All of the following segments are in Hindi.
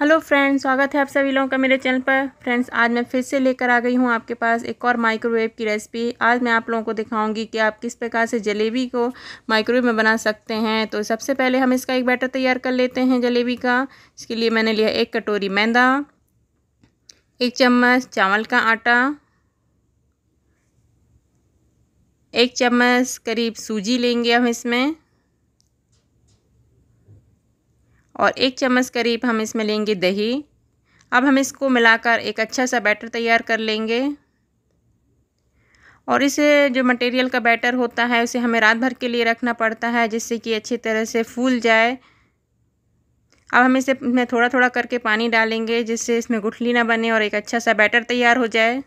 हेलो फ्रेंड्स स्वागत है आप सभी लोगों का मेरे चैनल पर फ्रेंड्स आज मैं फिर से लेकर आ गई हूँ आपके पास एक और माइक्रोवेव की रेसिपी आज मैं आप लोगों को दिखाऊंगी कि आप किस प्रकार से जलेबी को माइक्रोवेव में बना सकते हैं तो सबसे पहले हम इसका एक बैटर तैयार कर लेते हैं जलेबी का इसके लिए मैंने लिया एक कटोरी मैदा एक चम्मच चावल का आटा एक चम्मच करीब सूजी लेंगे हम इसमें और एक चम्मच करीब हम इसमें लेंगे दही अब हम इसको मिलाकर एक अच्छा सा बैटर तैयार कर लेंगे और इसे जो मटेरियल का बैटर होता है उसे हमें रात भर के लिए रखना पड़ता है जिससे कि अच्छी तरह से फूल जाए अब हम इसे में थोड़ा थोड़ा करके पानी डालेंगे जिससे इसमें गुठली ना बने और एक अच्छा सा बैटर तैयार हो जाए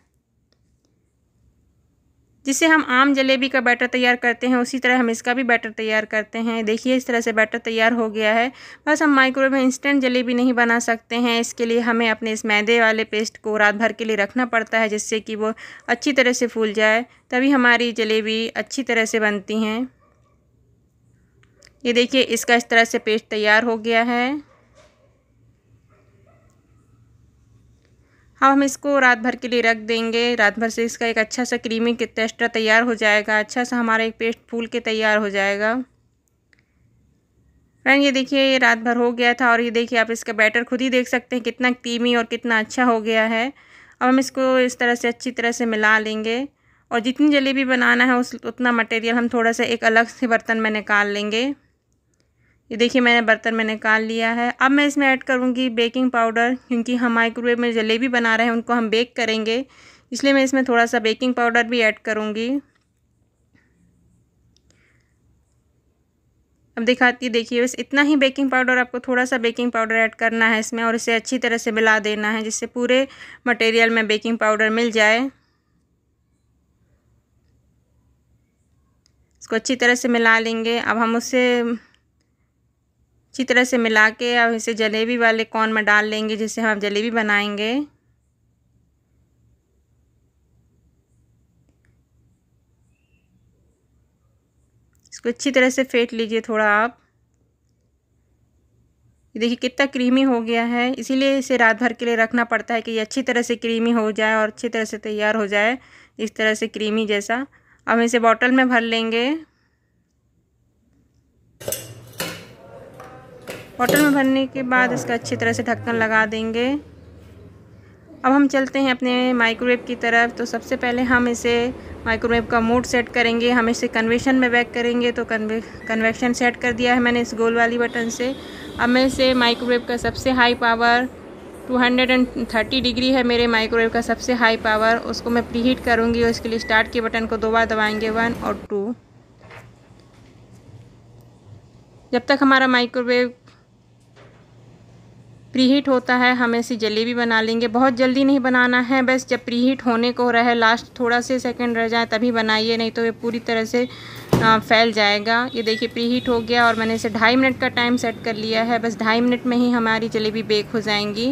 जिसे हम आम जलेबी का बैटर तैयार करते हैं उसी तरह हम इसका भी बैटर तैयार करते हैं देखिए इस तरह से बैटर तैयार हो गया है बस हम माइक्रोवेव में इंस्टेंट जलेबी नहीं बना सकते हैं इसके लिए हमें अपने इस मैदे वाले पेस्ट को रात भर के लिए रखना पड़ता है जिससे कि वो अच्छी तरह से फूल जाए तभी हमारी जलेबी अच्छी तरह से बनती हैं ये देखिए इसका इस तरह से पेस्ट तैयार हो गया है अब हाँ, हम इसको रात भर के लिए रख देंगे रात भर से इसका एक अच्छा सा क्रीमी टेस्टर तैयार हो जाएगा अच्छा सा हमारा एक पेस्ट फूल के तैयार हो जाएगा फ्रेंड ये देखिए ये रात भर हो गया था और ये देखिए आप इसका बैटर खुद ही देख सकते हैं कितना क्रीमी और कितना अच्छा हो गया है अब हम इसको इस तरह से अच्छी तरह से मिला लेंगे और जितनी जलेबी बनाना है उस उतना मटेरियल हम थोड़ा सा एक अलग से बर्तन में निकाल लेंगे ये देखिए मैंने बर्तन में निकाल लिया है अब मैं इसमें ऐड करूँगी बेकिंग पाउडर क्योंकि हम माइक्रोवेव में जलेबी बना रहे हैं उनको हम बेक करेंगे इसलिए मैं इसमें थोड़ा सा बेकिंग पाउडर भी ऐड करूँगी अब दिखाती देखिए बस इतना ही बेकिंग पाउडर आपको थोड़ा सा बेकिंग पाउडर ऐड करना है इसमें और इसे अच्छी तरह से मिला देना है जिससे पूरे मटेरियल में बेकिंग पाउडर मिल जाए इसको अच्छी तरह से मिला लेंगे अब हम उसे अच्छी तरह से मिला के अब इसे जलेबी वाले कौन में डाल लेंगे जिसे हम जलेबी बनाएंगे इसको अच्छी तरह से फेंट लीजिए थोड़ा आप देखिए कितना क्रीमी हो गया है इसीलिए इसे रात भर के लिए रखना पड़ता है कि ये अच्छी तरह से क्रीमी हो जाए और अच्छी तरह से तैयार हो जाए इस तरह से क्रीमी जैसा अब इसे बॉटल में भर लेंगे बॉटल में भरने के बाद इसका अच्छी तरह से ढक्कन लगा देंगे अब हम चलते हैं अपने माइक्रोवेव की तरफ तो सबसे पहले हम इसे माइक्रोवेव का मोड सेट करेंगे हम इसे कन्वेक्शन में बैक करेंगे तो कन्वे कन्वेक्शन सेट कर दिया है मैंने इस गोल वाली बटन से अब मैं इसे माइक्रोवेव का सबसे हाई पावर 230 डिग्री है मेरे माइक्रोवेव का सबसे हाई पावर उसको मैं प्री हीट करूँगी और इसके लिए स्टार्ट के बटन को दो बार दबाएंगे वन और टू जब तक हमारा माइक्रोवेव प्रीहीट होता है हम ऐसी जलेबी बना लेंगे बहुत जल्दी नहीं बनाना है बस जब प्रीहीट होने को रहे लास्ट थोड़ा से सेकंड रह जाए तभी बनाइए नहीं तो ये पूरी तरह से फैल जाएगा ये देखिए प्रीहीट हो गया और मैंने इसे ढाई मिनट का टाइम सेट कर लिया है बस ढाई मिनट में ही हमारी जलेबी बेक हो जाएंगी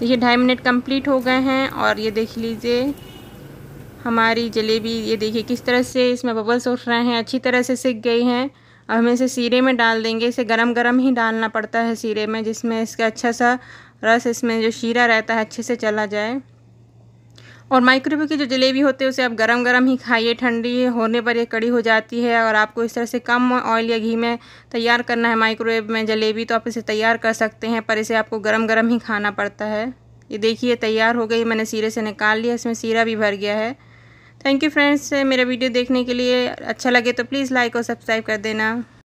देखिए ढाई मिनट कम्प्लीट हो गए हैं और ये देख लीजिए हमारी जलेबी ये देखिए किस तरह से इसमें बबल्स उठ रहे हैं अच्छी तरह से सीख गई हैं अब हम इसे सीरे में डाल देंगे इसे गरम गरम ही डालना पड़ता है सीरे में जिसमें इसका अच्छा सा रस इसमें जो शीरा रहता है अच्छे से चला जाए और माइक्रोवेव की जो जलेबी होती है उसे आप गरम गरम ही खाइए ठंडी होने पर ये कड़ी हो जाती है और आपको इस तरह से कम ऑयल या घी में तैयार करना है माइक्रोवेव में जलेबी तो आप इसे तैयार कर सकते हैं पर इसे आपको गरम गरम ही खाना पड़ता है ये देखिए तैयार हो गई मैंने सीरे से निकाल लिया इसमें सीरा भी भर गया है थैंक यू फ्रेंड्स मेरा वीडियो देखने के लिए अच्छा लगे तो प्लीज़ लाइक और सब्सक्राइब कर देना